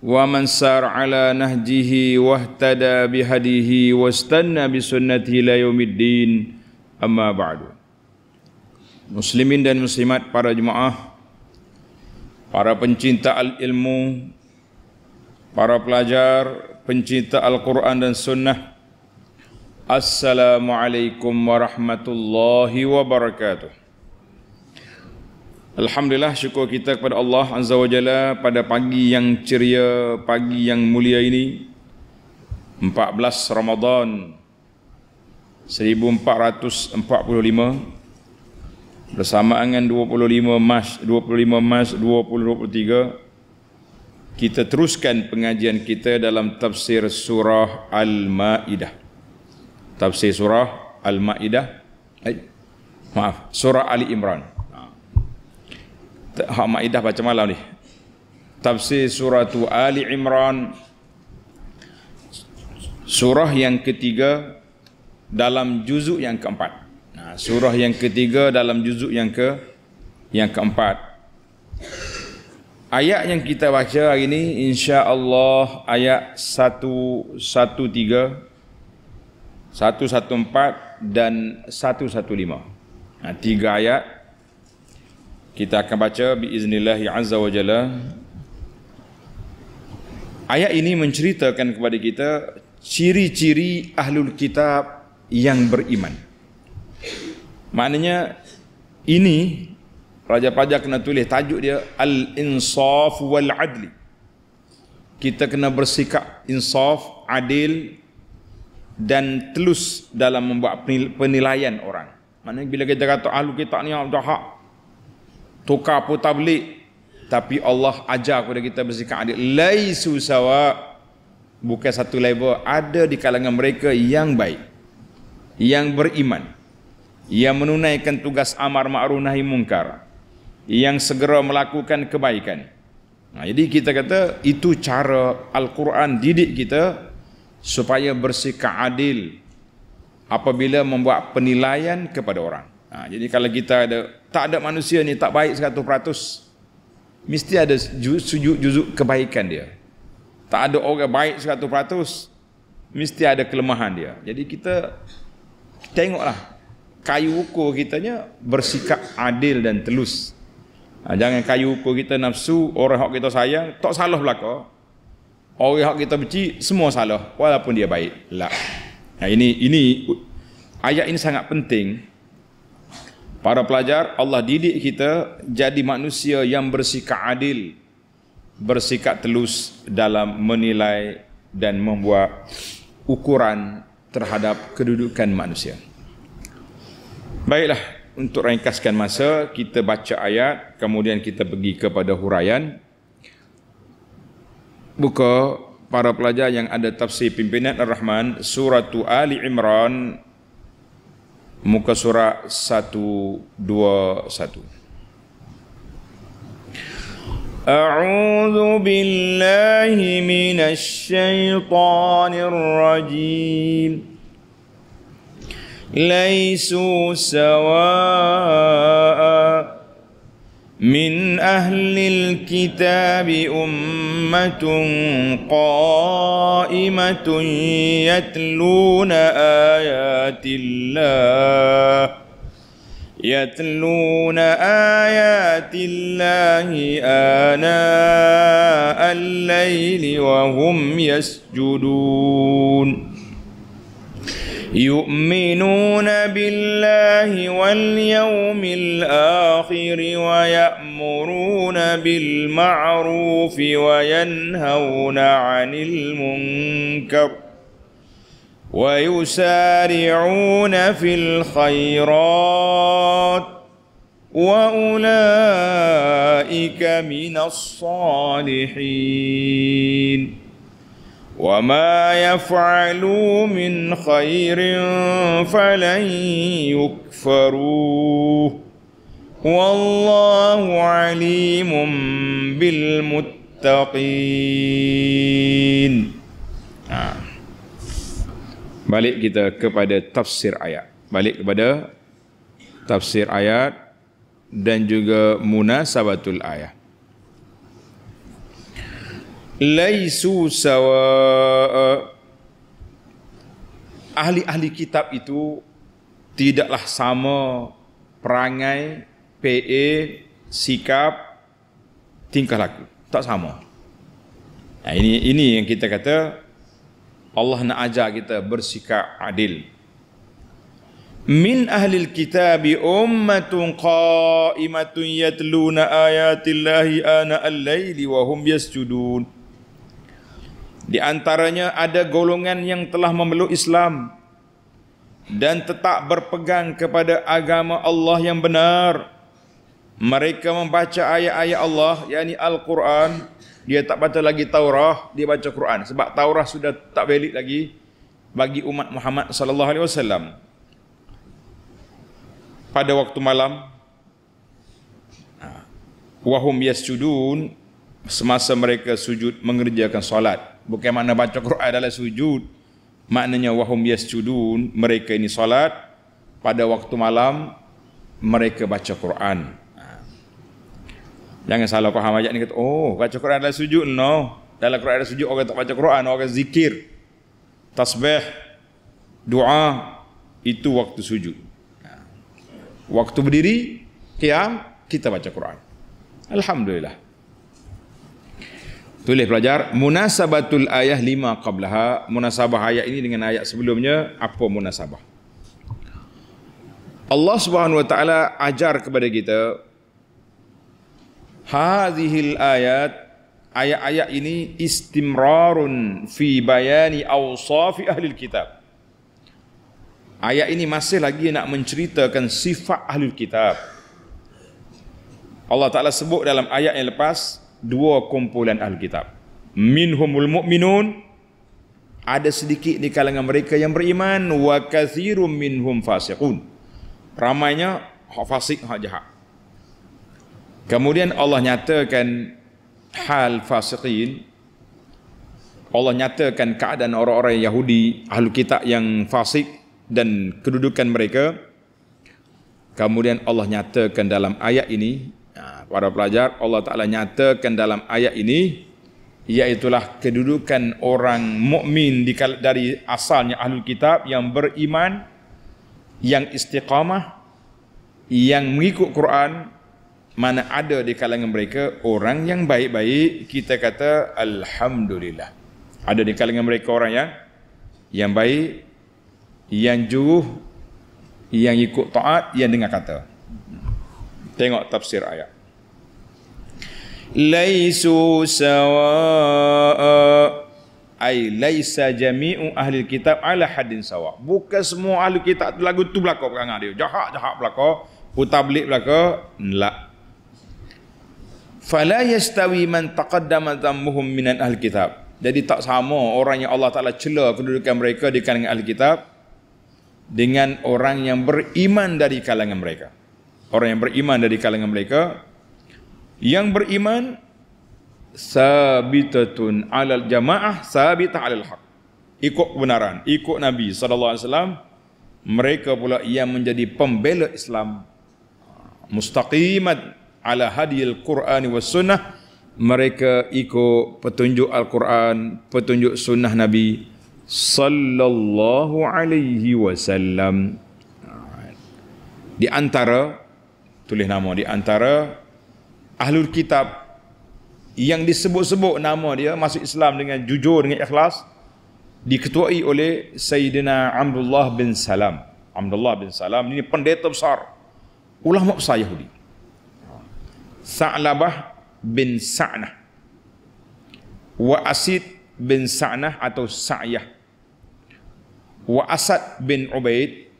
ومن سار على نهجه واهتدى بهديه واستنى بسنته الى يوم الدين اما بعد Muslimin dan muslimat para jemaah para pencinta al-ilmu para pelajar pencinta al-Quran dan sunnah Assalamualaikum warahmatullahi wabarakatuh Alhamdulillah syukur kita kepada Allah Azza wa Jalla pada pagi yang ceria, pagi yang mulia ini 14 Ramadan 1445 bersama dengan 25 mas 25 Mac 2023 kita teruskan pengajian kita dalam tafsir surah Al-Maidah. Tafsir surah Al-Maidah. maaf, surah Ali Imran. Hak Maidah baca malam ni. Tafsir surah Ali Imran. Surah yang ketiga dalam juzuk yang keempat. Ha, surah yang ketiga dalam juzuk yang ke yang keempat. Ayat yang kita baca hari ini insya-Allah ayat 113 114 dan 115. Nah, ha, tiga ayat kita akan baca biiznillahi azza wa jalla. Ayat ini menceritakan kepada kita ciri-ciri ahlul kitab yang beriman. Maknanya ini Raja Pajak kena tulis tajuk dia Al-Insaf wal-Adli. Kita kena bersikap insaf, adil dan telus dalam membuat penilaian orang. Maknanya bila kita kata ahlu kitab ni ada hak, tukar pun tablik tapi Allah ajar kepada kita bersikap adil laisu sawa bukan satu level ada di kalangan mereka yang baik yang beriman yang menunaikan tugas amar ma'ruf nahi mungkar yang segera melakukan kebaikan nah, jadi kita kata itu cara Al-Quran didik kita supaya bersikap adil apabila membuat penilaian kepada orang Ha, jadi kalau kita ada tak ada manusia ni tak baik 100%. Mesti ada sujud juzuk kebaikan dia. Tak ada orang baik 100%. Mesti ada kelemahan dia. Jadi kita tengoklah kayu ukur kitanya bersikap adil dan telus. Ha, jangan kayu ukur kita nafsu, orang hak kita sayang, tak salah belaka. Orang hak kita benci, semua salah walaupun dia baik. Lah. Nah ha, ini ini ayat ini sangat penting. Para pelajar, Allah didik kita jadi manusia yang bersikap adil, bersikap telus dalam menilai dan membuat ukuran terhadap kedudukan manusia. Baiklah, untuk ringkaskan masa, kita baca ayat, kemudian kita pergi kepada huraian. Buka para pelajar yang ada tafsir pimpinan Ar-Rahman, suratu Ali Imran, muka surah 121 أعوذ بالله من الشيطان الرجيم ليسوا سواء من أهل الكتاب أمة قائمة يتلون آيات الله يتلون آيات الله آناء الليل وهم يسجدون يؤمنون بالله واليوم الآخر ويأمرون بالمعروف وينهون عن المنكر ويسارعون في الخيرات وأولئك من الصالحين وما يفعلوا من خير فلن يكفروه والله عليم بالمتقين Balik kita kepada tafsir ayat. Balik kepada tafsir ayat dan juga munasabatul ayat laisu sawa ahli-ahli kitab itu tidaklah sama perangai PE sikap tingkah laku tak sama nah, ini ini yang kita kata Allah nak ajar kita bersikap adil min ahli alkitab ummatun qaimatun yatluna ayatillahi ana al-laili wa hum yasjudun di antaranya ada golongan yang telah memeluk Islam dan tetap berpegang kepada agama Allah yang benar. Mereka membaca ayat-ayat Allah, yakni Al-Quran. Dia tak baca lagi Taurah, dia baca Quran. Sebab Taurah sudah tak valid lagi bagi umat Muhammad sallallahu alaihi wasallam. Pada waktu malam, ha, wahum yasjudun semasa mereka sujud mengerjakan solat bukan makna baca Quran adalah sujud maknanya wahum yasjudun mereka ini salat pada waktu malam mereka baca Quran ha. jangan salah faham ayat ni kata oh baca Quran adalah sujud no dalam Quran ada sujud orang tak baca Quran orang zikir tasbih doa itu waktu sujud ha. waktu berdiri qiyam kita baca Quran alhamdulillah Tulis pelajar munasabatul ayah lima qablaha munasabah ayat ini dengan ayat sebelumnya apa munasabah Allah Subhanahu wa taala ajar kepada kita hadhil ayat ayat-ayat ini istimrarun fi bayani awsafi ahli kitab Ayat ini masih lagi nak menceritakan sifat ahli kitab Allah Taala sebut dalam ayat yang lepas dua kumpulan Alkitab. Minhumul mu'minun ada sedikit di kalangan mereka yang beriman wa kathirum minhum fasiqun. Ramainya hak fasik hak jahat. Kemudian Allah nyatakan hal fasiqin Allah nyatakan keadaan orang-orang Yahudi ahli kitab yang fasik dan kedudukan mereka kemudian Allah nyatakan dalam ayat ini Nah, ha, para pelajar Allah Taala nyatakan dalam ayat ini iaitulah kedudukan orang mukmin dari asalnya ahlul kitab yang beriman yang istiqamah yang mengikut Quran mana ada di kalangan mereka orang yang baik-baik kita kata alhamdulillah ada di kalangan mereka orang yang yang baik yang juruh yang ikut taat yang dengar kata Tengok tafsir ayat. Laisu sawa'a ai laisa jami'u ahli kitab ala hadin sawa. Bukan semua ahli kitab tu lagu tu belaka perangai dia. Jahat-jahat belaka, putar belik belaka, nlak. Fala yastawi man taqaddama dhammuhum min ahli kitab. Jadi tak sama orang yang Allah Taala cela kedudukan mereka di kalangan ahli kitab dengan orang yang beriman dari kalangan mereka orang yang beriman dari kalangan mereka yang beriman sabitatun alal jamaah sabitah alal haq ikut kebenaran ikut nabi sallallahu alaihi wasallam mereka pula yang menjadi pembela Islam mustaqimat ala hadil Qur'ani was sunnah mereka ikut petunjuk Al-Quran petunjuk sunnah nabi sallallahu alaihi wasallam di antara tulis nama di antara ahlul kitab yang disebut-sebut nama dia masuk Islam dengan jujur dengan ikhlas diketuai oleh Sayyidina Amrullah bin Salam. Amrullah bin Salam ini pendeta besar ulama besar Yahudi. Sa'labah bin Sa'nah. Wa Asid bin Sa'nah atau Sa'yah. Wa Asad bin Ubaid.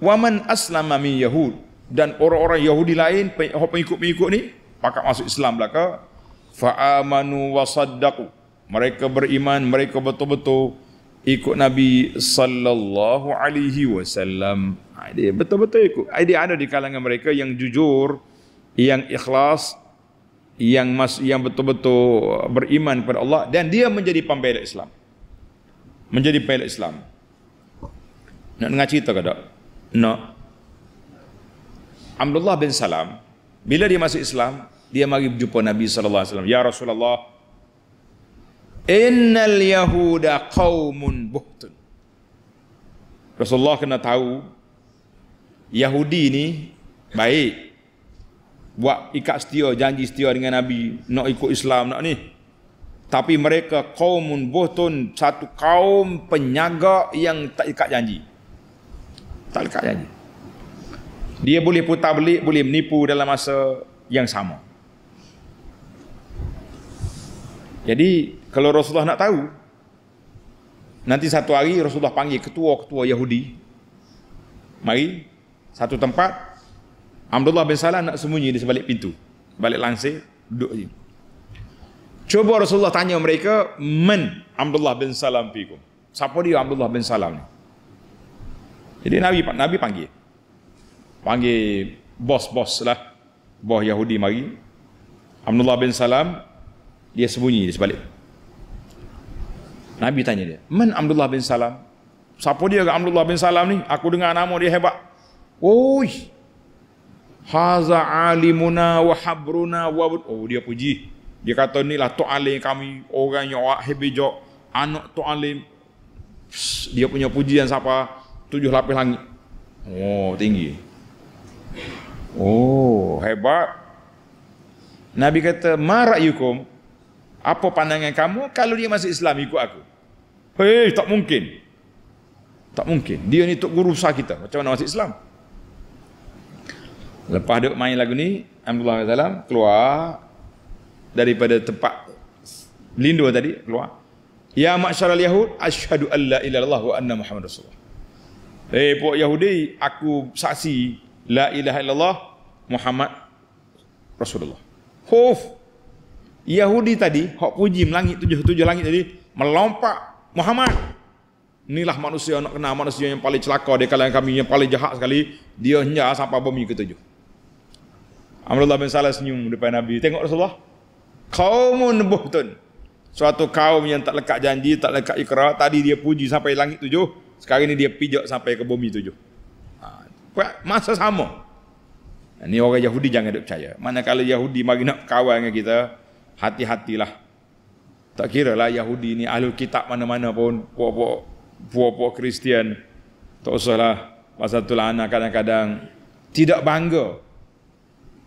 Wa man aslama min Yahud dan orang-orang Yahudi lain pengikut-pengikut ni pakat masuk Islam belaka fa amanu wasaddaqu mereka beriman mereka betul-betul ikut Nabi sallallahu alaihi wasallam ha, dia betul-betul ikut Ada ada di kalangan mereka yang jujur yang ikhlas yang mas, yang betul-betul beriman kepada Allah dan dia menjadi pembela Islam menjadi pembela Islam nak dengar cerita ke tak nak no. Abdullah bin Salam bila dia masuk Islam dia mari jumpa Nabi sallallahu alaihi wasallam ya Rasulullah innal yahuda qaumun buhtun Rasulullah kena tahu Yahudi ni baik buat ikat setia janji setia dengan Nabi nak ikut Islam nak ni tapi mereka kaumun buhtun satu kaum penyaga yang tak ikat janji tak ikat janji dia boleh putar belik, boleh menipu dalam masa yang sama. Jadi, kalau Rasulullah nak tahu, nanti satu hari Rasulullah panggil ketua-ketua Yahudi. Mari, satu tempat, Abdullah bin Salam nak sembunyi di sebalik pintu. Balik langsir, duduk di Cuba Rasulullah tanya mereka, Men Abdullah bin Salam fikum. Siapa dia Abdullah bin Salam ni? Jadi Nabi Nabi panggil panggil bos-bos lah bos Yahudi mari Abdullah bin Salam dia sembunyi di sebalik Nabi tanya dia man Abdullah bin Salam siapa dia ke Abdullah bin Salam ni aku dengar nama dia hebat oi haza alimuna wa habruna wa oh dia puji dia kata inilah tok alim kami orang yang wah hebijok anak tok alim dia punya pujian siapa tujuh lapis langit oh tinggi Oh, hebat. Nabi kata, "Ma ra'yukum? Apa pandangan kamu kalau dia masuk Islam ikut aku?" Hei, eh, tak mungkin. Tak mungkin. Dia ni tok guru besar kita. Macam mana masuk Islam? Lepas dia main lagu ni, Abdullah SAW keluar daripada tempat lindu tadi, keluar. Ya ma'asyar al-Yahud, ashadu an la ilallah wa anna Muhammad Rasulullah. Hei, eh, puak Yahudi, aku saksi La ilaha illallah Muhammad Rasulullah. Huf. Yahudi tadi hak puji melangit tujuh tujuh langit tadi melompat Muhammad. Inilah manusia nak kenal manusia yang paling celaka di kalangan kami yang paling jahat sekali dia hanya sampai bumi ketujuh. Amrullah bin Salah senyum depan Nabi. Tengok Rasulullah. Kaumun buhtun. Suatu kaum yang tak lekat janji, tak lekat ikrar. Tadi dia puji sampai langit tujuh. Sekarang ini dia pijak sampai ke bumi tujuh masa sama. Ini orang Yahudi jangan duk percaya. Manakala Yahudi mari nak kawan dengan kita, hati-hatilah. Tak kira lah Yahudi ni ahli kitab mana-mana pun, puak-puak puak-puak Kristian. Tak usahlah pasal tu lah anak kadang-kadang tidak bangga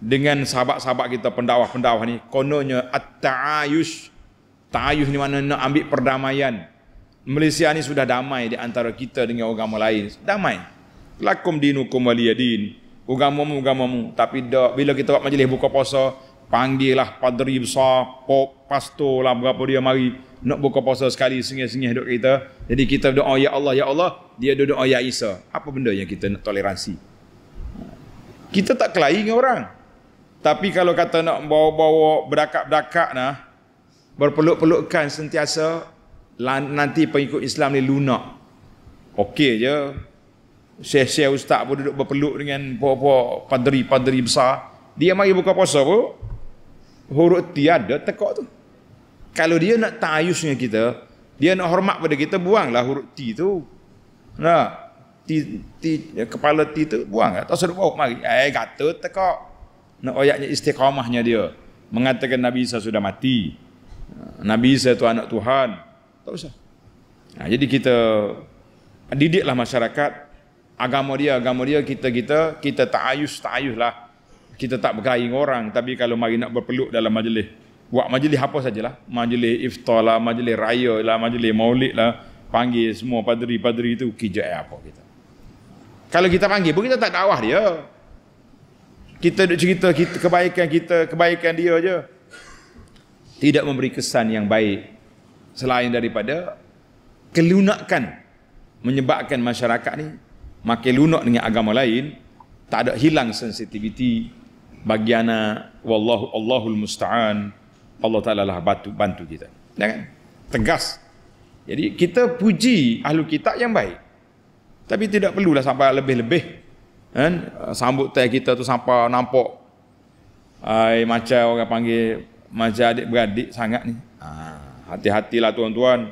dengan sahabat-sahabat kita pendakwah-pendakwah ni kononnya at-ta'ayush ta'ayush ni mana nak ambil perdamaian Malaysia ni sudah damai di antara kita dengan orang lain damai lakum dinukum waliyadin ugamamu ugamamu tapi dak bila kita buat majlis buka puasa panggillah padri besar pop pastor lah berapa dia mari nak buka puasa sekali sengih-sengih dok kita jadi kita doa ya Allah ya Allah dia doa oh, ya Isa apa benda yang kita nak toleransi kita tak kelahi dengan orang tapi kalau kata nak bawa-bawa berdakak-berdakak nah berpeluk-pelukkan sentiasa nanti pengikut Islam ni lunak okey je Syekh-syekh ustaz pun duduk berpeluk dengan puak-puak padri-padri besar. Dia mari buka puasa pun, huruf T ada tekak tu. Kalau dia nak tayus dengan kita, dia nak hormat pada kita, buanglah huruf ti tu. Nah, T, T, ya, kepala ti tu buang Tak sedap bawa mari. Eh, kata tekak. Nak oyaknya istiqamahnya dia. Mengatakan Nabi Isa sudah mati. Nabi Isa itu anak Tuhan. Tak usah. Nah, jadi kita didiklah masyarakat agama dia, agama dia kita kita kita tak tak ayus ayus lah Kita tak bergaya orang tapi kalau mari nak berpeluk dalam majlis buat majlis apa sajalah. Majlis iftar lah, majlis raya lah, majlis maulid lah. Panggil semua padri-padri itu kerja eh apa kita. Kalau kita panggil pun kita tak dakwah dia. Kita duk cerita kita, kebaikan kita, kebaikan dia aja. Tidak memberi kesan yang baik selain daripada kelunakan menyebabkan masyarakat ni makin lunak dengan agama lain tak ada hilang sensitiviti bagi ana wallahu allahul musta'an Allah taala lah bantu, bantu kita jangan ya tegas jadi kita puji ahlu kitab yang baik tapi tidak perlulah sampai lebih-lebih kan sambut teh kita tu sampai nampak ai macam orang panggil macam adik beradik sangat ni ha, hati-hatilah tuan-tuan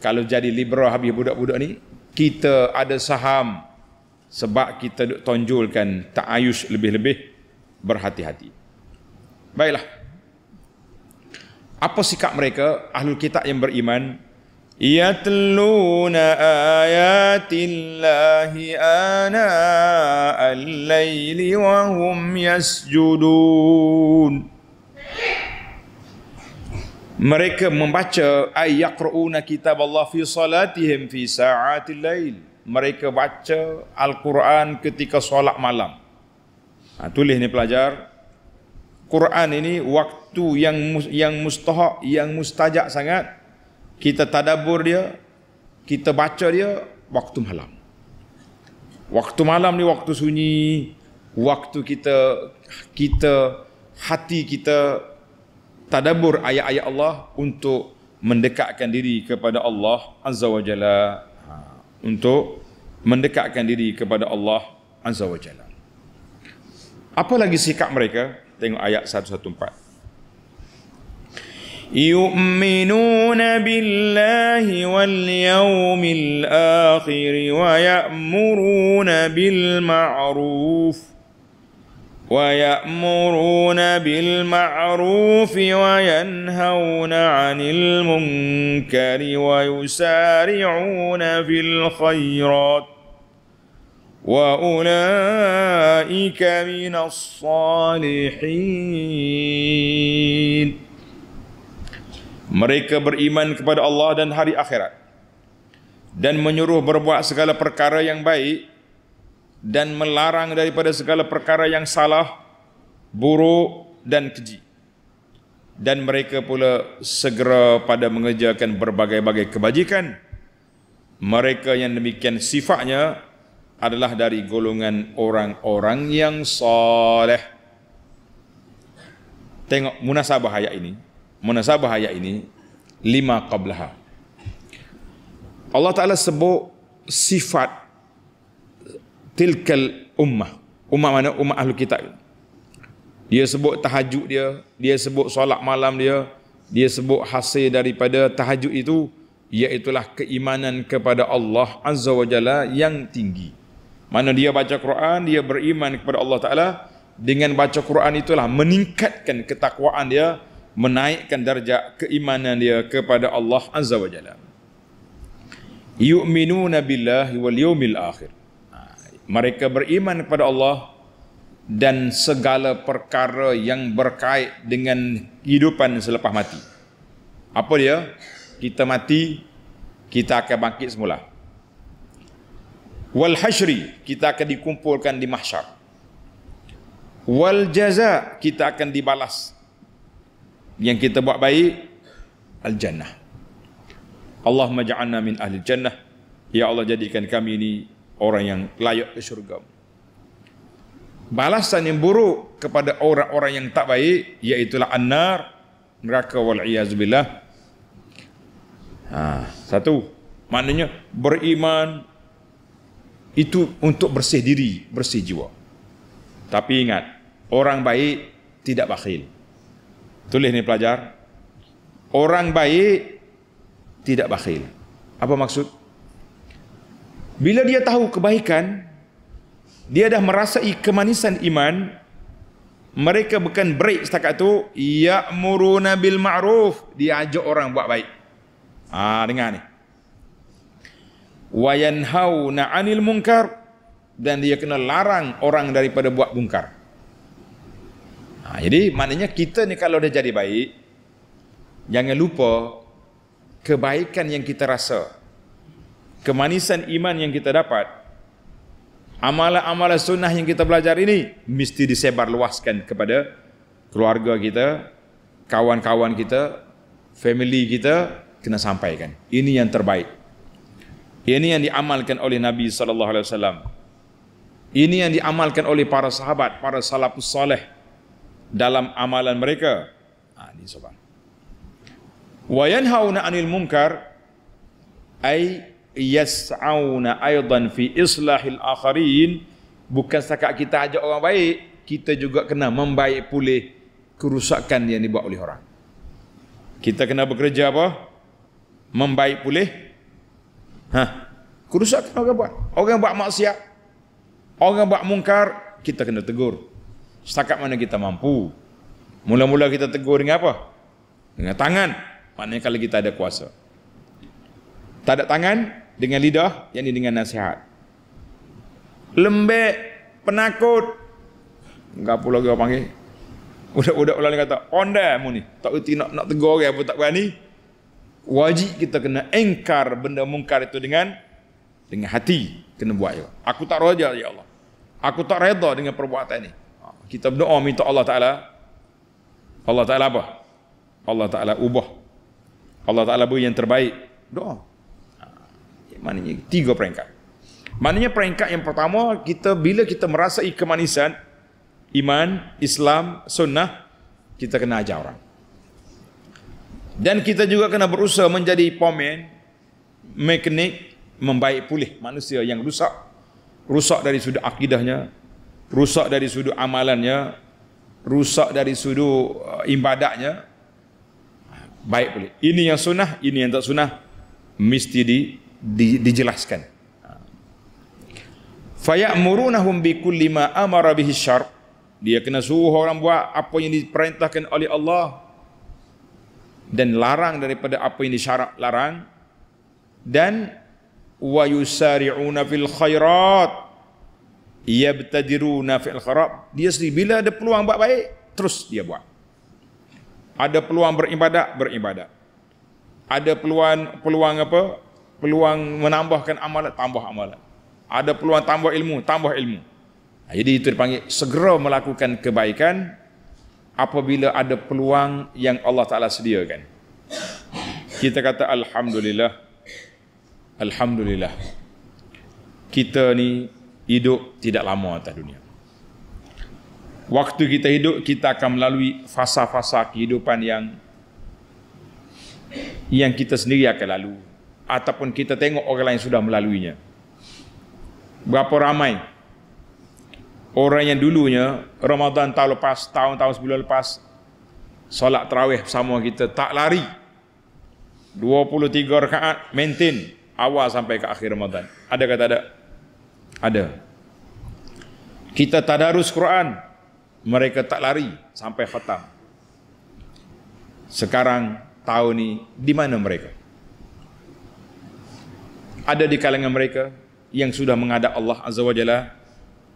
kalau jadi liberal habis budak-budak ni kita ada saham sebab kita tonjolkan ta'ayus lebih-lebih berhati-hati. Baiklah. Apa sikap mereka ahlul kitab yang beriman? Yatluna ayatillahi ana al-laili wa hum yasjudun. Mereka membaca ayat Quran kitab Allah fi salatihim fi sa'atil lail mereka baca Al-Quran ketika solat malam. Ha, tulis ni pelajar. Quran ini waktu yang yang mustahak, yang mustajak sangat. Kita tadabur dia, kita baca dia waktu malam. Waktu malam ni waktu sunyi, waktu kita kita hati kita tadabur ayat-ayat Allah untuk mendekatkan diri kepada Allah Azza wa Jalla untuk mendekatkan diri kepada Allah Azza wa Jalla. Apa lagi sikap mereka? Tengok ayat 114. يؤمنون Akhir wa الآخر bil بالمعروف ويأمرون بالمعروف وينهون عن المنكر ويسارعون في الخيرات وأولئك من الصالحين Mereka beriman kepada Allah dan hari akhirat dan menyuruh berbuat segala perkara yang baik dan melarang daripada segala perkara yang salah, buruk dan keji. Dan mereka pula segera pada mengejarkan berbagai-bagai kebajikan. Mereka yang demikian sifatnya adalah dari golongan orang-orang yang soleh. Tengok munasabah ayat ini. Munasabah ayat ini lima qablaha. Allah Ta'ala sebut sifat tilkal ummah. Ummah mana? Ummah ahlu kitab. Dia sebut tahajud dia, dia sebut solat malam dia, dia sebut hasil daripada tahajud itu, iaitulah keimanan kepada Allah Azza wa Jalla yang tinggi. Mana dia baca Quran, dia beriman kepada Allah Ta'ala, dengan baca Quran itulah meningkatkan ketakwaan dia, menaikkan darjat keimanan dia kepada Allah Azza wa Jalla. Yu'minuna billahi wal yawmil akhir mereka beriman kepada Allah dan segala perkara yang berkait dengan kehidupan selepas mati. Apa dia? Kita mati, kita akan bangkit semula. Wal hasyri, kita akan dikumpulkan di mahsyar. Wal jaza, kita akan dibalas. Yang kita buat baik, al-jannah. Allahumma ja'alna min ahli jannah. Ya Allah jadikan kami ini orang yang layak ke syurga. Balasan yang buruk kepada orang-orang yang tak baik ialah annar neraka wal iyaz billah. Ha, satu. Maknanya beriman itu untuk bersih diri, bersih jiwa. Tapi ingat, orang baik tidak bakhil. Tulis ni pelajar. Orang baik tidak bakhil. Apa maksud? Bila dia tahu kebaikan, dia dah merasai kemanisan iman, mereka bukan break setakat tu, ya'muruna bil ma'ruf, dia ajak orang buat baik. Ah ha, dengar ni. Wa yanhauna 'anil munkar dan dia kena larang orang daripada buat bungkar. Ha, jadi maknanya kita ni kalau dah jadi baik, jangan lupa kebaikan yang kita rasa kemanisan iman yang kita dapat amalan-amalan sunnah yang kita belajar ini mesti disebar luaskan kepada keluarga kita kawan-kawan kita family kita kena sampaikan ini yang terbaik ini yang diamalkan oleh Nabi sallallahu alaihi wasallam ini yang diamalkan oleh para sahabat para salafus saleh dalam amalan mereka ah ini sobat wa yanhauna anil munkar ai yas'auna aidan fi islahil akharin bukan setakat kita ajak orang baik kita juga kena membaik pulih kerusakan yang dibuat oleh orang kita kena bekerja apa membaik pulih ha kerusakan orang buat orang buat maksiat orang buat mungkar kita kena tegur setakat mana kita mampu mula-mula kita tegur dengan apa dengan tangan maknanya kalau kita ada kuasa tak ada tangan, dengan lidah yang ini dengan nasihat lembek penakut enggak apa dia panggil budak-budak ulang kata pandai mu ni tak reti nak nak tegur orang apa tak berani wajib kita kena engkar benda mungkar itu dengan dengan hati kena buat ya aku tak roja ya Allah aku tak reda dengan perbuatan ini ha, kita berdoa minta Allah Ta'ala Allah Ta'ala apa? Allah Ta'ala ubah Allah Ta'ala beri yang terbaik doa maknanya tiga peringkat. Maknanya peringkat yang pertama kita bila kita merasai kemanisan iman, Islam, sunnah kita kena ajar orang. Dan kita juga kena berusaha menjadi pomen mekanik membaik pulih manusia yang rusak. Rusak dari sudut akidahnya, rusak dari sudut amalannya, rusak dari sudut uh, ibadahnya. baik pulih. Ini yang sunnah, ini yang tak sunnah mesti di di, dijelaskan. Faya'murunahum bi kulli ma amara syar. Dia kena suruh orang buat apa yang diperintahkan oleh Allah dan larang daripada apa yang disyarat larang dan wa yusari'una fil khairat yabtadiruna fil kharab dia sendiri bila ada peluang buat baik terus dia buat ada peluang beribadat beribadat ada peluang peluang apa peluang menambahkan amalan, tambah amalan. Ada peluang tambah ilmu, tambah ilmu. Ha, jadi itu dipanggil segera melakukan kebaikan apabila ada peluang yang Allah Ta'ala sediakan. Kita kata Alhamdulillah. Alhamdulillah. Kita ni hidup tidak lama atas dunia. Waktu kita hidup, kita akan melalui fasa-fasa kehidupan yang yang kita sendiri akan lalui ataupun kita tengok orang lain sudah melaluinya. Berapa ramai orang yang dulunya Ramadan tahun lepas, tahun-tahun sebelum lepas solat terawih bersama kita tak lari. 23 rakaat maintain awal sampai ke akhir Ramadan. Ada kata ada? Ada. Kita tak darus Quran, mereka tak lari sampai khatam. Sekarang tahun ni di mana mereka? ada di kalangan mereka yang sudah mengadap Allah Azza wa Jalla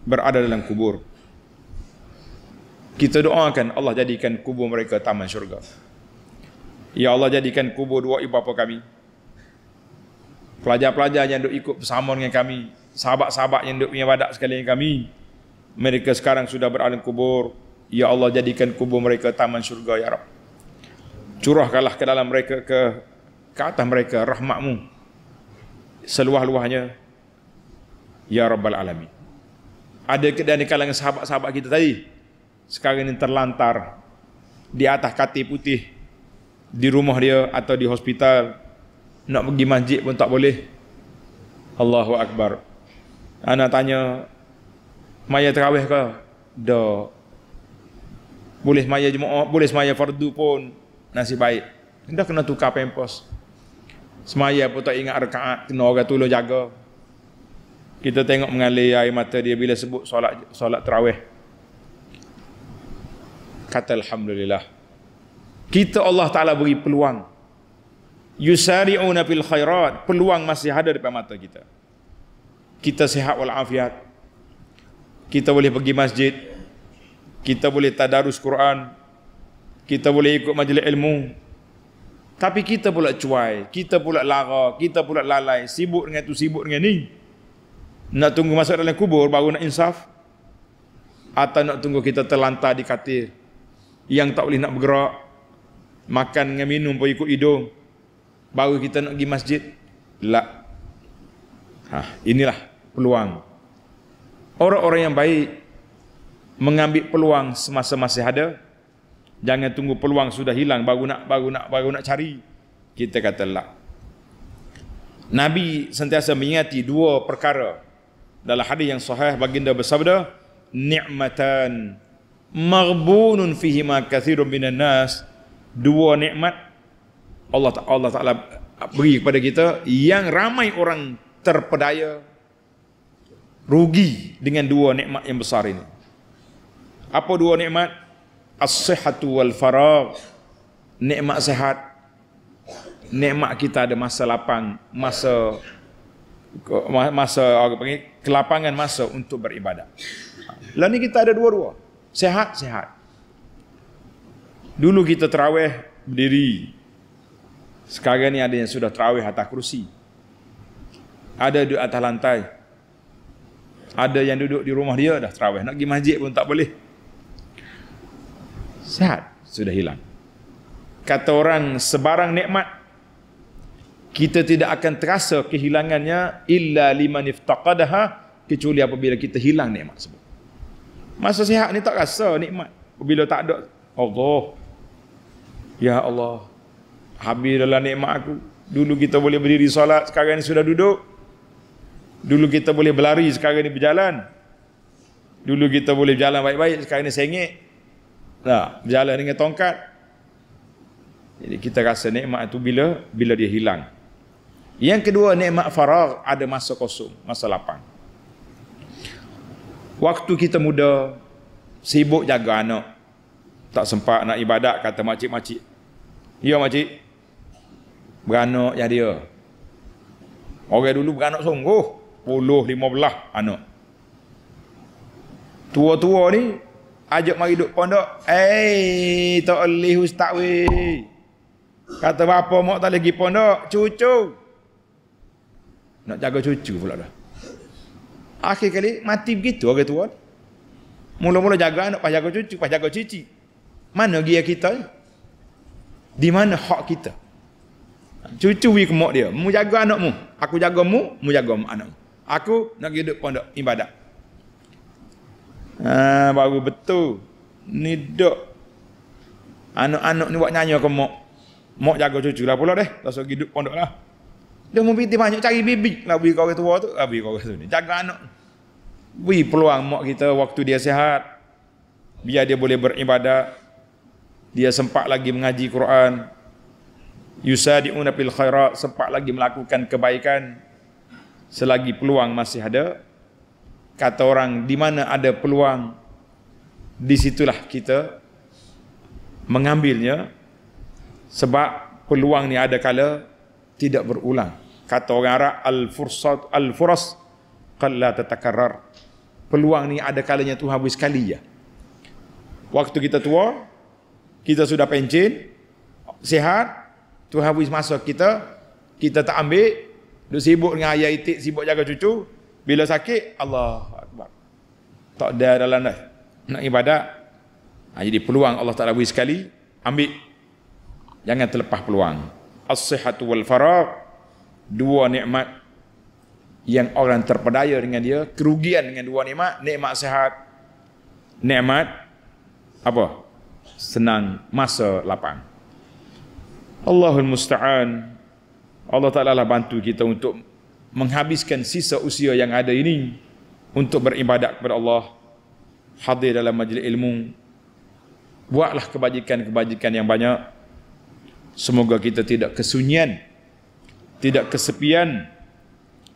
berada dalam kubur. Kita doakan Allah jadikan kubur mereka taman syurga. Ya Allah jadikan kubur dua ibu bapa kami. Pelajar-pelajar yang duk ikut bersama dengan kami, sahabat-sahabat yang duk ibadat sekali dengan kami, mereka sekarang sudah berada dalam kubur. Ya Allah jadikan kubur mereka taman syurga ya Rabb. Curahkanlah ke dalam mereka ke ke atas mereka rahmatmu seluah-luahnya ya rabbal alamin ada dari kalangan sahabat-sahabat kita tadi sekarang ini terlantar di atas katil putih di rumah dia atau di hospital nak pergi masjid pun tak boleh Allahu akbar anak tanya maya terawih ke dah boleh maya jumaat boleh maya fardu pun nasib baik dah kena tukar pempos Semaya pun tak ingat rekaat, kena orang tolong jaga. Kita tengok mengalir air mata dia bila sebut solat solat terawih. Kata Alhamdulillah. Kita Allah Ta'ala beri peluang. Yusari'una bil khairat. Peluang masih ada depan mata kita. Kita sihat walafiat. Kita boleh pergi masjid. Kita boleh tadarus Quran. Kita boleh ikut majlis ilmu. Tapi kita pula cuai, kita pula lara, kita pula lalai, sibuk dengan itu, sibuk dengan ini. Nak tunggu masuk dalam kubur baru nak insaf? Atau nak tunggu kita terlantar di katil? Yang tak boleh nak bergerak, makan dengan minum pun ikut hidung. Baru kita nak pergi masjid? Lak. Ha, inilah peluang. Orang-orang yang baik mengambil peluang semasa masih ada. Jangan tunggu peluang sudah hilang baru nak baru nak baru nak cari. Kita kata lah. Nabi sentiasa mengingati dua perkara dalam hadis yang sahih baginda bersabda nikmatan maghbunun fihi ma kathirun minan nas dua nikmat Allah Ta'ala Allah Ta'ala beri kepada kita yang ramai orang terpedaya rugi dengan dua nikmat yang besar ini apa dua nikmat as-sihhatu wal faragh nikmat sehat nikmat kita ada masa lapang masa masa orang panggil kelapangan masa untuk beribadat. Lah ni kita ada dua-dua. Sehat, sehat. Dulu kita terawih berdiri. Sekarang ni ada yang sudah terawih atas kerusi. Ada di atas lantai. Ada yang duduk di rumah dia dah terawih. Nak pergi masjid pun tak boleh sehat sudah hilang. Kata orang sebarang nikmat kita tidak akan terasa kehilangannya illa liman iftaqadaha kecuali apabila kita hilang nikmat tersebut. Masa sihat ni tak rasa nikmat. Apabila tak ada Allah. Ya Allah. Habis nikmat aku. Dulu kita boleh berdiri solat, sekarang ni sudah duduk. Dulu kita boleh berlari, sekarang ni berjalan. Dulu kita boleh jalan baik-baik, sekarang ni sengit. Nah, berjalan dengan tongkat. Jadi kita rasa nikmat itu bila bila dia hilang. Yang kedua nikmat faragh ada masa kosong, masa lapang. Waktu kita muda sibuk jaga anak. Tak sempat nak ibadat kata makcik-makcik. Ya makcik. Beranak ya dia. Orang dulu beranak sungguh. Puluh, lima belah anak. Tua-tua ni ajak mari duduk pondok. Eh, tak boleh ustaz weh. Kata bapa mak tak lagi pondok, cucu. Nak jaga cucu pula dah. Akhir kali mati begitu orang tua. Mula-mula jaga anak, pas jaga cucu, pas jaga cici. Mana dia kita? Di mana hak kita? Cucu wi kemok dia. Mu jaga anakmu. Aku jaga mu, mu jaga anakmu. Aku nak hidup pondok ibadat. Ha, baru betul. Ni dok. Anak-anak ni buat nyanyi ke mak. Mak jaga cucu lah pula deh. Tak sebab hidup pondok lah. Dia mau pergi banyak cari bibi. Lah pergi korang tua tu. Lah pergi korang tu ni. Jaga anak. Beri peluang mak kita waktu dia sihat. Biar dia boleh beribadah. Dia sempat lagi mengaji Quran. Yusadi'una fil khairat. Sempat lagi melakukan kebaikan. Selagi peluang masih ada kata orang di mana ada peluang di situlah kita mengambilnya sebab peluang ni ada kala tidak berulang kata orang Arab al fursat al furas qalla tatakarrar peluang ni ada kalanya Tuhan beri sekali ya waktu kita tua kita sudah pencin sihat Tuhan beri masa kita kita tak ambil duk sibuk dengan ayah itik sibuk jaga cucu bila sakit, Allah Akbar. Tak ada dalam dah. Nak ibadat, ha, jadi peluang Allah Ta'ala beri sekali, ambil. Jangan terlepas peluang. As-sihatu wal faraq, dua nikmat yang orang terpedaya dengan dia, kerugian dengan dua nikmat, nikmat sehat, nikmat apa? Senang masa lapang. Allahul Musta'an. Allah Ta'ala lah bantu kita untuk menghabiskan sisa usia yang ada ini untuk beribadat kepada Allah hadir dalam majlis ilmu buatlah kebajikan-kebajikan yang banyak semoga kita tidak kesunyian tidak kesepian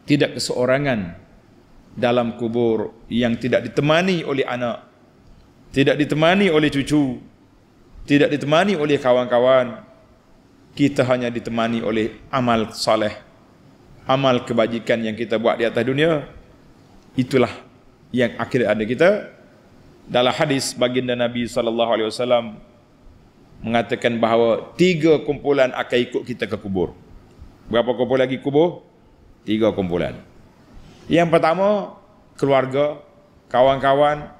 tidak keseorangan dalam kubur yang tidak ditemani oleh anak tidak ditemani oleh cucu tidak ditemani oleh kawan-kawan kita hanya ditemani oleh amal saleh amal kebajikan yang kita buat di atas dunia itulah yang akhirat ada kita dalam hadis baginda Nabi sallallahu alaihi wasallam mengatakan bahawa tiga kumpulan akan ikut kita ke kubur. Berapa kumpulan lagi kubur? Tiga kumpulan. Yang pertama keluarga, kawan-kawan,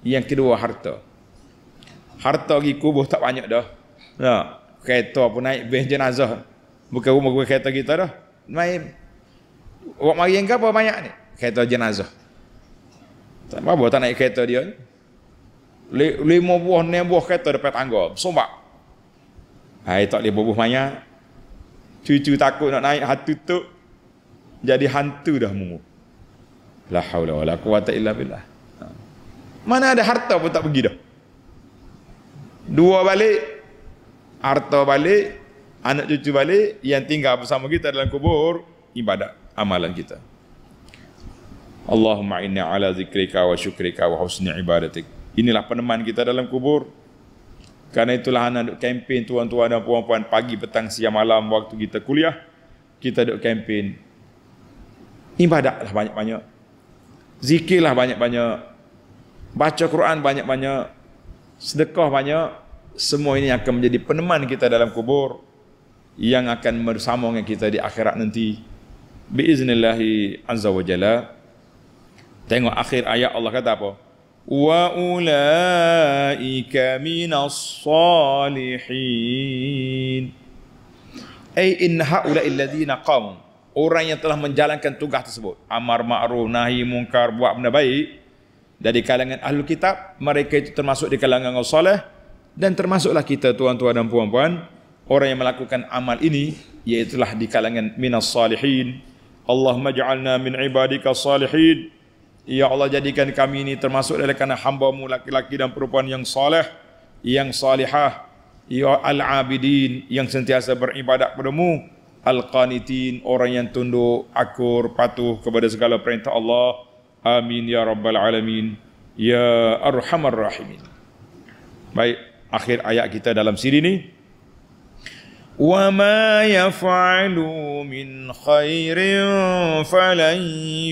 yang kedua harta. Harta pergi kubur tak banyak dah. Ya, kereta pun naik bas jenazah. Bukan rumah-rumah kereta kita dah. Naik Wak mari engkau apa banyak ni? Kereta jenazah. Tak apa tak naik kereta dia ni. Lima buah, enam buah kereta depan tangga. Sumpah. Hai tak boleh bubuh banyak. Cucu takut nak naik hatu tu. Jadi hantu dah mu. La haula wala quwata illa billah. Ha. Mana ada harta pun tak pergi dah. Dua balik. Harta balik. Anak cucu balik. Yang tinggal bersama kita dalam kubur. Ibadat amalan kita. Allahumma inna ala zikrika wa syukrika wa husni ibadatik. Inilah peneman kita dalam kubur. Karena itulah anak duk kempen tuan-tuan dan puan-puan pagi, petang, siang, malam waktu kita kuliah. Kita duk kempen. Ibadatlah banyak-banyak. Zikirlah banyak-banyak. Baca Quran banyak-banyak. Sedekah banyak. Semua ini akan menjadi peneman kita dalam kubur. Yang akan bersama dengan kita di akhirat Nanti biiznillahi azza wa jalla tengok akhir ayat Allah kata apa wa ulaika minas salihin ai in haula alladhina qam orang yang telah menjalankan tugas tersebut amar ma'ruf nahi munkar buat benda baik dari kalangan ahlu kitab mereka itu termasuk di kalangan orang soleh dan termasuklah kita tuan-tuan dan puan-puan orang yang melakukan amal ini iaitulah di kalangan minas salihin Allahumma ja'alna min ibadika salihin. Ya Allah jadikan kami ini termasuk dari kanan hambamu laki-laki dan perempuan yang saleh, yang salihah. Ya al-abidin yang sentiasa beribadat padaMu, Al-qanitin orang yang tunduk, akur, patuh kepada segala perintah Allah. Amin ya rabbal alamin. Ya arhamar rahimin. Baik, akhir ayat kita dalam siri ini. وما يفعلوا من خير فلن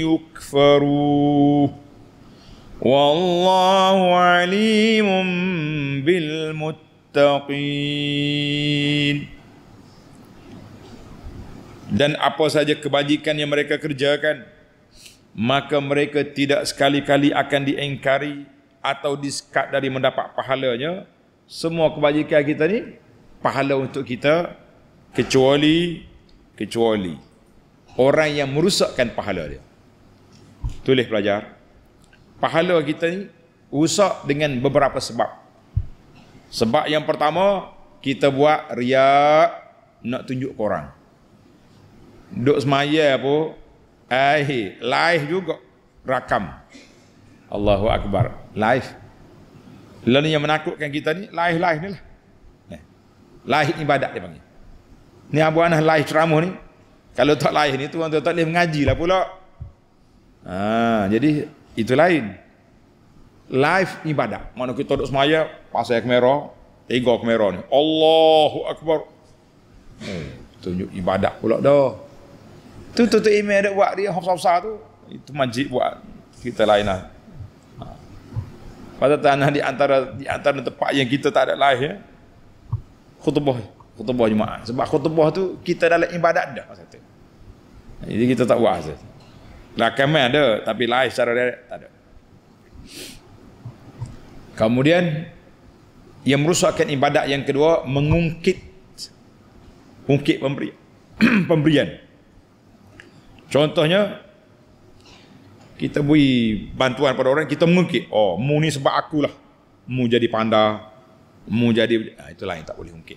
يكفروه والله عليم بالمتقين dan apa saja kebajikan yang mereka kerjakan maka mereka tidak sekali-kali akan diengkari atau diskat dari mendapat pahalanya semua kebajikan kita ni pahala untuk kita kecuali kecuali orang yang merusakkan pahala dia. Tulis pelajar. Pahala kita ni rusak dengan beberapa sebab. Sebab yang pertama, kita buat riak nak tunjuk orang. Duk semaya apa? Eh, live juga rakam. Allahu Akbar. Live. Lalu yang menakutkan kita ni, live-live ni lah. Lahir ibadat dia panggil. Ni Abu Anas lahir ceramah ni. Kalau tak lahir ni, tuan tuan tak boleh mengaji lah pula. Ha, jadi, itu lain. Live ibadat. Mana kita duduk semaya, pasal kemerah, tiga kemerah ni. Allahu Akbar. Hmm, tunjuk ibadat pula dah. Tu tu tu email dia buat dia hafsa-hafsa tu. Itu majid buat kita lain lah. Ha. Pada tanah di antara di antara tempat yang kita tak ada lahir, khutbah khutbah jumaat sebab khutbah tu kita dalam ibadat dah kata jadi kita tak buat saja rakaman ada tapi live secara dia tak ada kemudian yang merusakkan ibadat yang kedua mengungkit ungkit pemberi, pemberian contohnya kita beri bantuan pada orang kita mengungkit oh mu ni sebab akulah mu jadi pandai mu jadi ah, itu lain tak boleh mungkin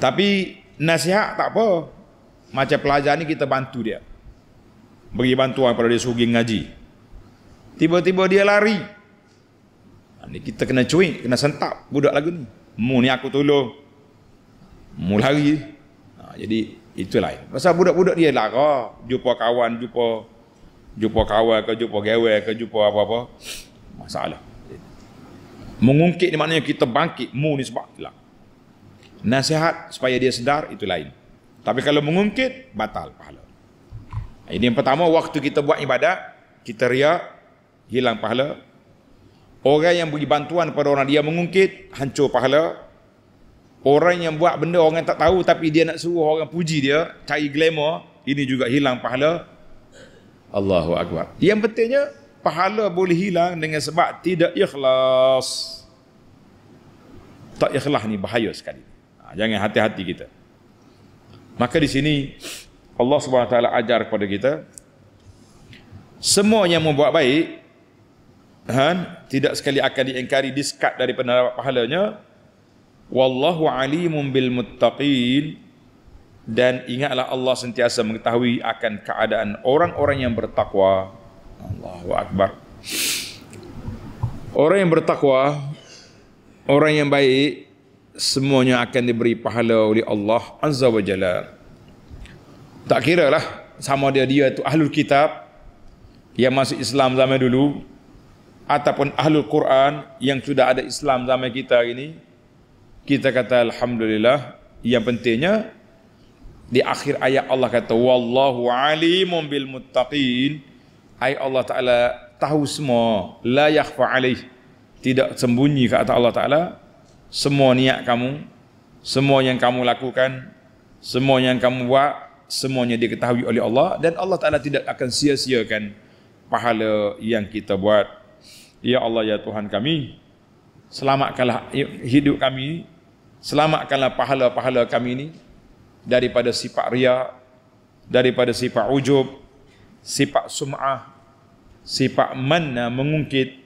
tapi nasihat tak apa macam pelajar ni kita bantu dia beri bantuan pada dia sugi ngaji tiba-tiba dia lari ah, ni kita kena cuy kena sentap budak lagu ni mu ni aku tolong mu lari ha, jadi lain. pasal budak-budak dia lara jumpa kawan jumpa jumpa kawan ke jumpa gawai ke jumpa apa-apa masalah Mengungkit ni maknanya kita bangkit mu ni sebab lah. Nasihat supaya dia sedar itu lain. Tapi kalau mengungkit batal pahala. Ini yang pertama waktu kita buat ibadat kita riak hilang pahala. Orang yang bagi bantuan kepada orang dia mengungkit hancur pahala. Orang yang buat benda orang yang tak tahu tapi dia nak suruh orang puji dia cari glamour ini juga hilang pahala. Allahu Akbar. Yang pentingnya pahala boleh hilang dengan sebab tidak ikhlas. Tak ikhlas ni bahaya sekali. Ha, jangan hati-hati kita. Maka di sini Allah Subhanahu taala ajar kepada kita semua yang membuat baik kan, tidak sekali akan diingkari diskat dari pendapat pahalanya wallahu alimun bil muttaqin dan ingatlah Allah sentiasa mengetahui akan keadaan orang-orang yang bertakwa. Allahu Akbar. Orang yang bertakwa, orang yang baik, semuanya akan diberi pahala oleh Allah Azza wa Jalla. Tak kira lah sama dia dia itu ahlul kitab yang masih Islam zaman dulu ataupun ahlul Quran yang sudah ada Islam zaman kita ini kita kata alhamdulillah yang pentingnya di akhir ayat Allah kata wallahu alimun bil muttaqin ai Allah taala tahu semua la yakhfa alaih tidak sembunyi kata Allah taala semua niat kamu semua yang kamu lakukan semua yang kamu buat semuanya diketahui oleh Allah dan Allah taala tidak akan sia-siakan pahala yang kita buat ya Allah ya Tuhan kami selamatkanlah hidup kami selamatkanlah pahala-pahala kami ini daripada sifat riya daripada sifat ujub sifat sum'ah, sifat manna mengungkit,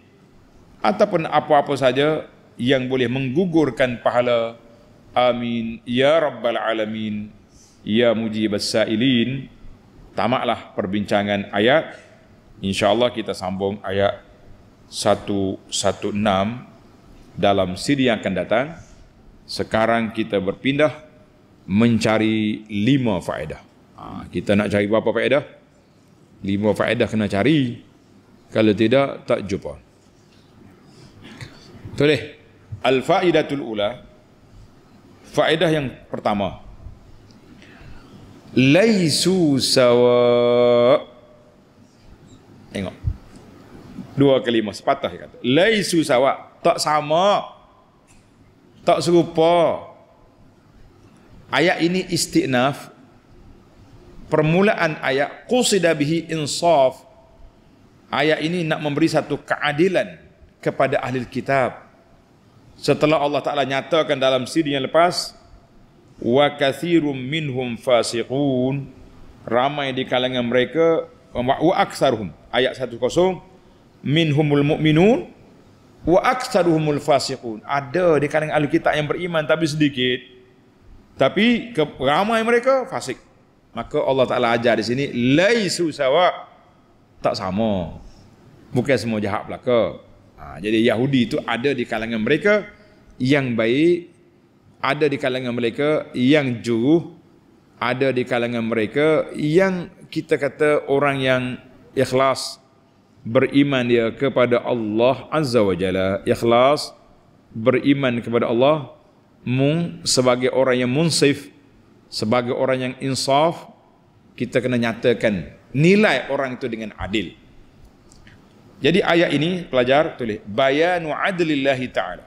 ataupun apa-apa saja yang boleh menggugurkan pahala. Amin. Ya Rabbal Alamin. Ya Mujib As-Sailin. Tamaklah perbincangan ayat. InsyaAllah kita sambung ayat 116 dalam siri yang akan datang. Sekarang kita berpindah mencari lima faedah. Ha, kita nak cari berapa faedah? Lima faedah kena cari. Kalau tidak, tak jumpa. Tulis. Al-fa'idatul ula. Faedah yang pertama. Laisu sawa. Tengok. Dua kelima sepatah dia kata. Laisu sawa. Tak sama. Tak serupa. Ayat ini istiqnaf permulaan ayat qusida bihi insaf ayat ini nak memberi satu keadilan kepada ahli kitab setelah Allah Taala nyatakan dalam sidin yang lepas wa kathirum minhum fasiqun ramai di kalangan mereka wa aktsaruhum ayat 10 minhumul mu'minun wa aktsaruhumul fasiqun ada di kalangan ahli kitab yang beriman tapi sedikit tapi ramai mereka fasik Maka Allah Ta'ala ajar di sini, Laisu sawa. Tak sama. Bukan semua jahat belaka. Ha, jadi Yahudi itu ada di kalangan mereka yang baik. Ada di kalangan mereka yang juruh. Ada di kalangan mereka yang kita kata orang yang ikhlas. Beriman dia kepada Allah Azza wa Jalla. Ikhlas beriman kepada Allah. Mung sebagai orang yang munsif sebagai orang yang insaf kita kena nyatakan nilai orang itu dengan adil jadi ayat ini pelajar tulis bayanu adlillahi taala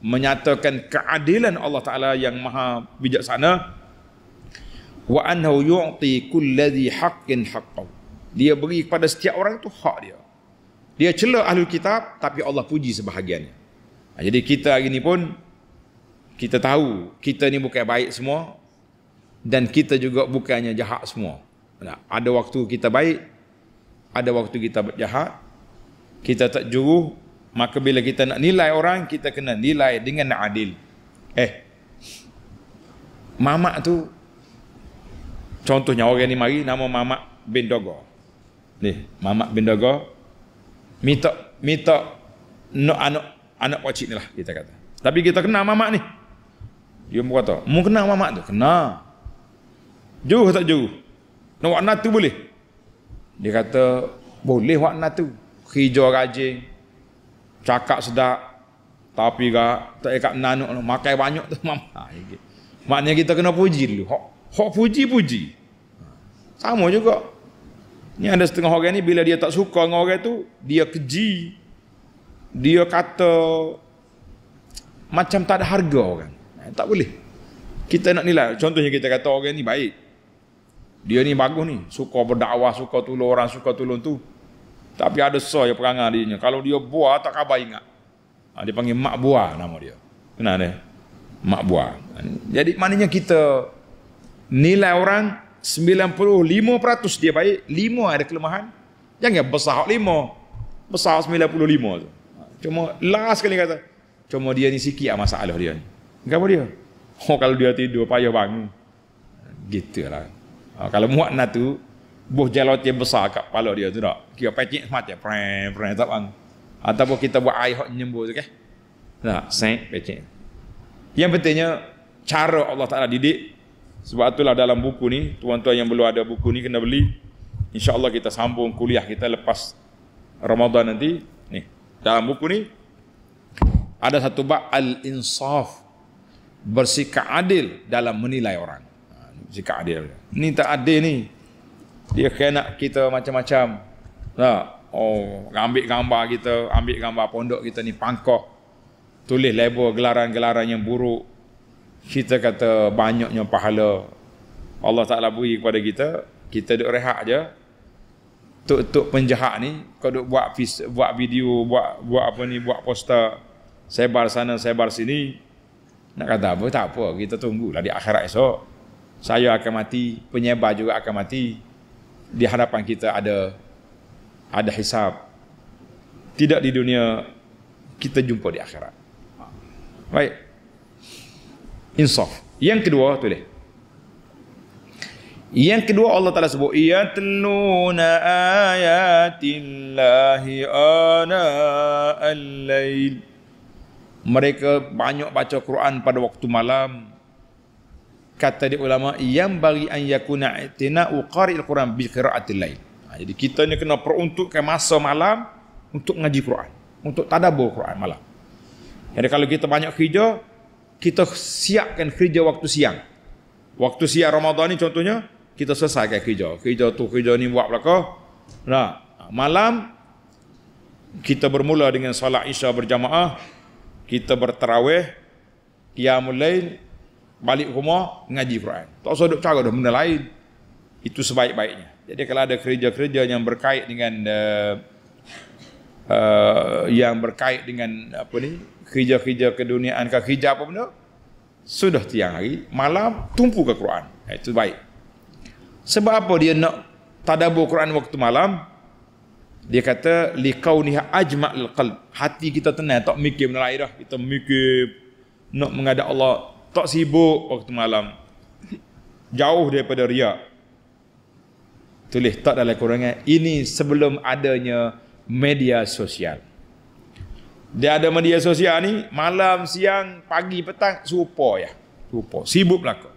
menyatakan keadilan Allah taala yang maha bijaksana wa annahu yu'ti kulladhi haqqin haqqahu dia beri kepada setiap orang itu hak dia dia cela ahli kitab tapi Allah puji sebahagiannya ha, jadi kita hari ini pun kita tahu kita ni bukan baik semua dan kita juga bukannya jahat semua. Nah, ada waktu kita baik, ada waktu kita jahat. Kita tak juruh, maka bila kita nak nilai orang, kita kena nilai dengan adil. Eh. Mamak tu contohnya orang ni mari nama Mamak bin Dogo. Ni, Mamak bin Dogo minta minta anak anak anak pacik ni lah kita kata. Tapi kita kenal Mamak ni. Dia berkata, "Mu kenal Mamak tu?" "Kenal." Juruh tak juruh? Nak wakna tu boleh? Dia kata, boleh wakna tu. Hijau rajin. Cakap sedap. Tapi gak tak ikat nanuk. Lah. makai banyak tu. Ha, Maknanya kita kena puji dulu. Hak, hak puji, puji. Ha, sama juga. Ini ada setengah orang ni, bila dia tak suka dengan orang tu, dia keji. Dia kata, macam tak ada harga orang. Ha, tak boleh. Kita nak nilai. Contohnya kita kata orang ni baik. Dia ni bagus ni, suka berdakwah, suka tolong orang, suka tolong tu. Tapi ada so yang perangai dia. Kalau dia buah tak khabar ingat. Ha, dia panggil mak buah nama dia. Kenal dia? Eh? Mak buah. Jadi maknanya kita nilai orang 95% dia baik, 5 ada kelemahan. Jangan besar 5. Besar 95 tu. Cuma last sekali kata, cuma dia ni sikit lah masalah dia ni. Kenapa dia? Oh, kalau dia tidur payah bangun. Gitulah. Ha, kalau muat nak tu, buah jalur yang besar kat kepala dia tu tak. Kira pecik mati, preng, preng, tak bang. Ataupun kita buat air hot nyembur tu ke, Tak, sen, pecik. Yang pentingnya, cara Allah Ta'ala didik, sebab itulah dalam buku ni, tuan-tuan yang belum ada buku ni kena beli. Insya Allah kita sambung kuliah kita lepas Ramadan nanti. Nih dalam buku ni, ada satu bab Al-Insaf. Bersikap adil dalam menilai orang sikap adil. Ni tak adil ni. Dia kena kita macam-macam. Nah, Oh, ambil gambar kita, ambil gambar pondok kita ni pangkok. Tulis label gelaran-gelaran yang buruk. Kita kata banyaknya pahala. Allah Ta'ala beri kepada kita, kita duduk rehat je. Tuk-tuk penjahat ni, kau duduk buat, buat video, buat buat apa ni, buat poster. Sebar sana, sebar sini. Nak kata apa? Tak apa. Kita tunggulah di akhirat esok saya akan mati, penyebar juga akan mati. Di hadapan kita ada ada hisap Tidak di dunia kita jumpa di akhirat. Baik. Insaf. Yang kedua tu dia. Yang kedua Allah Taala sebut ia tiluna ayatillahi ana al-lail. Mereka banyak baca Quran pada waktu malam kata dia ulama yang bagi an yakuna itina uqari al-Quran bi qiraatil lain. Ha, jadi kita ni kena peruntukkan masa malam untuk ngaji Quran, untuk tadabbur Quran malam. Jadi kalau kita banyak kerja, kita siapkan kerja waktu siang. Waktu siang Ramadan ni contohnya kita selesaikan kerja. Kerja tu kerja ni buat belaka. Nah, malam kita bermula dengan solat Isya berjamaah, kita berterawih, qiyamul lail, balik rumah ngaji Quran. Tak usah duk cara dah benda lain. Itu sebaik-baiknya. Jadi kalau ada kerja-kerja yang berkait dengan uh, uh, yang berkait dengan apa ni? kerja-kerja keduniaan ke kerja apa benda? Sudah tiang hari, malam tumpu ke Quran. Eh, itu baik. Sebab apa dia nak tadabbur Quran waktu malam? Dia kata liqauniha ajma'al qalb. Hati kita tenang, tak mikir benda lain dah. Kita mikir nak mengada Allah tak sibuk waktu malam jauh daripada ria. tulis tak dalam kurangan ini sebelum adanya media sosial dia ada media sosial ni malam siang pagi petang serupa ya serupa sibuk belaka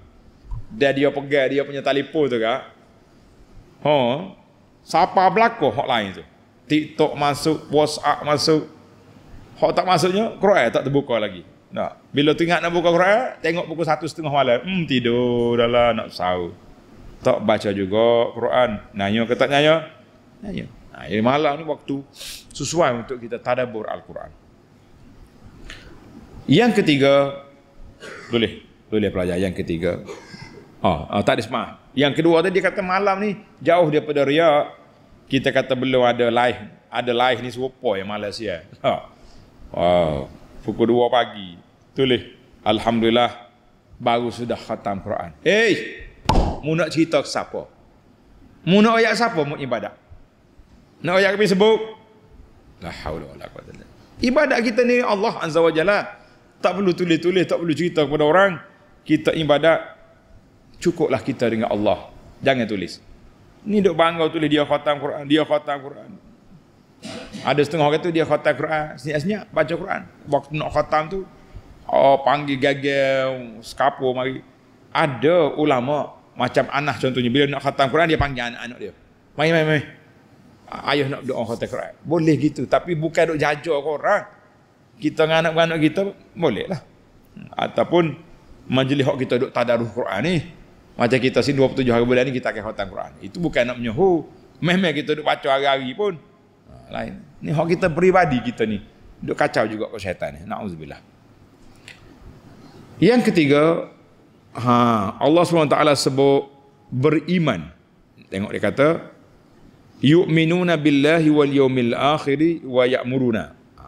dan dia pegang dia punya telefon tu kak ha siapa belaka hak lain tu TikTok masuk WhatsApp masuk hak tak masuknya Quran tak terbuka lagi Nah, Bila tengah nak buka Quran, tengok pukul satu setengah malam. Hmm, tidur dah lah, nak sahur. Tak baca juga Quran. Nanya ke tak nanya? Nanya. Nah, ini malam ni waktu sesuai untuk kita tadabur Al-Quran. Yang ketiga, boleh, boleh pelajar. Yang ketiga, oh, oh tak ada semua. Yang kedua tadi dia kata malam ni jauh daripada riak. Kita kata belum ada live, ada live ni serupa yang Malaysia. Ha. Oh. Wow pukul 2 pagi. Tulis. Alhamdulillah baru sudah khatam Quran. Hey, mu nak cerita ke siapa? Mu nak ayat siapa mu ibadat? Nak ayat kami sebut? La haula wala quwwata Ibadat kita ni Allah Azza Wajalla Tak perlu tulis-tulis, tak perlu cerita kepada orang. Kita ibadat cukuplah kita dengan Allah. Jangan tulis. Ni dok bangga tulis dia khatam Quran, dia khatam Quran. Ada setengah orang tu dia khatam Quran, senyap-senyap baca Quran. Waktu nak khatam tu, oh panggil gagal, sekapu mari. Ada ulama macam anak contohnya, bila nak khatam Quran dia panggil anak-anak dia. Mai-mai, mari. Ayuh nak doa khatam Quran. Boleh gitu, tapi bukan duk jajah orang. Kita dengan anak-anak kita, boleh lah. Ataupun majlis hak kita duk tadarus Quran ni. Macam kita sini 27 hari bulan ni kita akan khatam Quran. Itu bukan nak menyuhu. Memang kita duk baca hari-hari pun lain. Ni hak kita peribadi kita ni. Duk kacau juga kau syaitan ni. Nauzubillah. Yang ketiga, ha, Allah SWT sebut beriman. Tengok dia kata, yu'minuna billahi wal yawmil akhiri wa ya'muruna. Ha.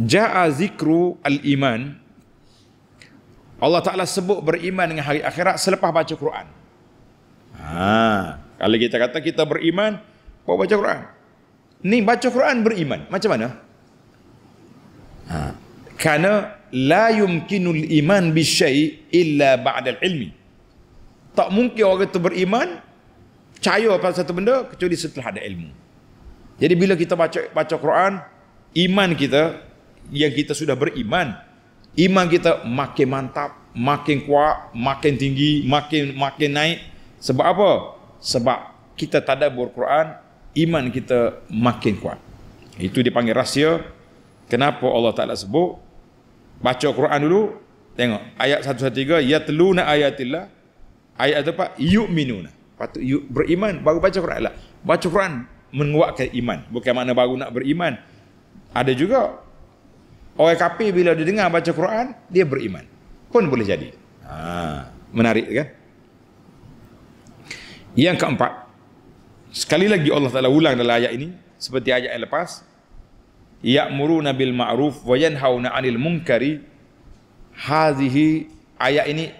Ja'a zikru al-iman. Allah Ta'ala sebut beriman dengan hari akhirat selepas baca Quran. Ha, kalau kita kata kita beriman, kau baca Quran ni baca Quran beriman macam mana ha kerana la yumkinul iman bisyai illa ba'dal ilmi tak mungkin orang itu beriman percaya pada satu benda kecuali setelah ada ilmu jadi bila kita baca baca Quran iman kita yang kita sudah beriman iman kita makin mantap makin kuat makin tinggi makin makin naik sebab apa sebab kita tadabbur Quran iman kita makin kuat. Itu dipanggil rahsia. Kenapa Allah Ta'ala sebut? Baca Quran dulu. Tengok. Ayat 113. Yatluna ayatillah. Ayat apa? Yu'minuna. Patut yuk beriman baru baca Quran lah. Baca Quran menguatkan iman. Bukan makna baru nak beriman. Ada juga orang kafir bila dia dengar baca Quran, dia beriman. Pun boleh jadi. Ha, menarik kan? Yang keempat, Sekali lagi Allah Taala ulang dalam ayat ini seperti ayat yang lepas ya'muruna bil ma'ruf wa yanhauna 'anil munkari hadhihi ayat ini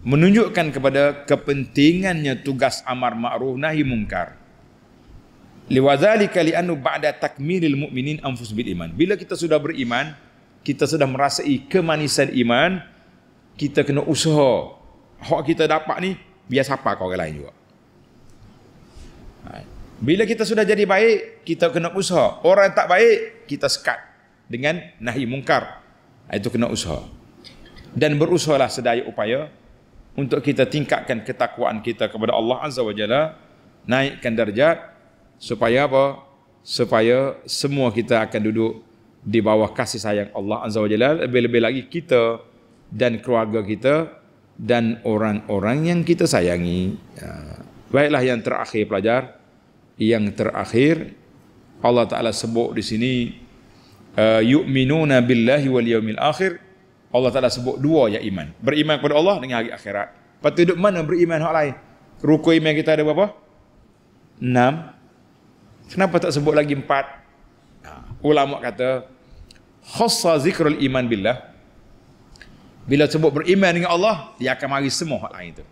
menunjukkan kepada kepentingannya tugas amar ma'ruf nahi munkar liwadzalika li'annu ba'da takmilil mu'minin anfus bil iman bila kita sudah beriman kita sudah merasai kemanisan iman kita kena usaha hak kita dapat ni biasa apa kau orang lain juga bila kita sudah jadi baik, kita kena usaha. Orang yang tak baik, kita sekat dengan nahi mungkar. Ah, itu kena usaha. Dan berusahalah sedaya upaya untuk kita tingkatkan ketakwaan kita kepada Allah Azza wa Jalla, naikkan darjat supaya apa? Supaya semua kita akan duduk di bawah kasih sayang Allah Azza wa Jalla, lebih-lebih lagi kita dan keluarga kita dan orang-orang yang kita sayangi. Ya. Baiklah yang terakhir pelajar, yang terakhir Allah Taala sebut di sini uh, yu'minuna billahi wal yaumil akhir. Allah Taala sebut dua ya iman. Beriman kepada Allah dengan hari akhirat. Patut mana beriman hak lain? Rukun iman kita ada berapa? Enam. Kenapa tak sebut lagi empat? Ha, ulama kata khassa zikrul iman billah. Bila sebut beriman dengan Allah, dia akan mari semua hak lain itu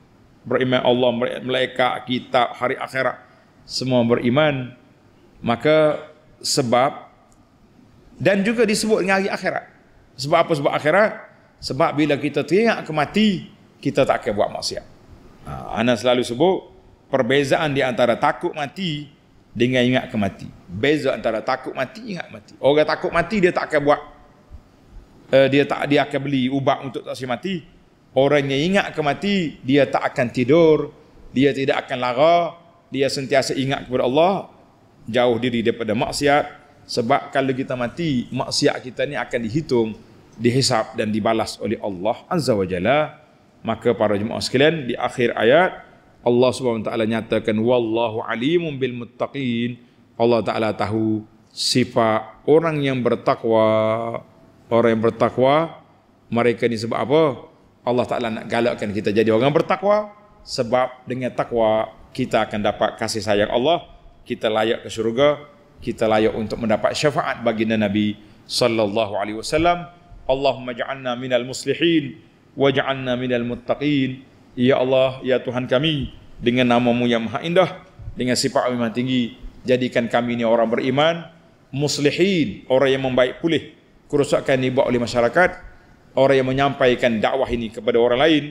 beriman Allah, malaikat, kitab, hari akhirat semua beriman maka sebab dan juga disebut dengan hari akhirat sebab apa sebab akhirat sebab bila kita teringat ke mati kita tak akan buat maksiat ha, Ana selalu sebut perbezaan di antara takut mati dengan ingat ke mati beza antara takut mati ingat mati orang takut mati dia tak akan buat uh, dia tak dia akan beli ubat untuk tak si mati Orang yang ingat ke mati, dia tak akan tidur, dia tidak akan lara, dia sentiasa ingat kepada Allah, jauh diri daripada maksiat, sebab kalau kita mati, maksiat kita ni akan dihitung, dihisap dan dibalas oleh Allah Azza wa Jalla. Maka para jemaah sekalian, di akhir ayat, Allah Subhanahu wa taala nyatakan wallahu alimun bil muttaqin. Allah taala tahu sifat orang yang bertakwa. Orang yang bertakwa mereka ni sebab apa? Allah Ta'ala nak galakkan kita jadi orang bertakwa sebab dengan takwa kita akan dapat kasih sayang Allah kita layak ke syurga kita layak untuk mendapat syafaat bagi Nabi sallallahu alaihi wasallam Allahumma ja'alna minal muslihin waj'alna minal muttaqin ya Allah ya Tuhan kami dengan namamu yang maha indah dengan sifat yang maha tinggi jadikan kami ini orang beriman muslihin orang yang membaik pulih kerosakan dibuat oleh masyarakat orang yang menyampaikan dakwah ini kepada orang lain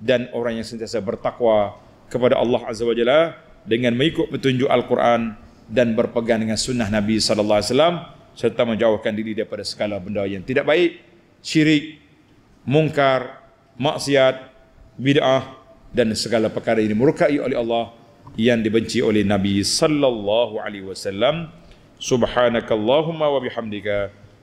dan orang yang sentiasa bertakwa kepada Allah Azza wa Jalla dengan mengikut petunjuk Al-Quran dan berpegang dengan sunnah Nabi sallallahu alaihi wasallam serta menjauhkan diri daripada segala benda yang tidak baik, syirik, mungkar, maksiat, bid'ah dan segala perkara ini murkai oleh Allah yang dibenci oleh Nabi sallallahu alaihi wasallam. Subhanakallahumma wa bihamdika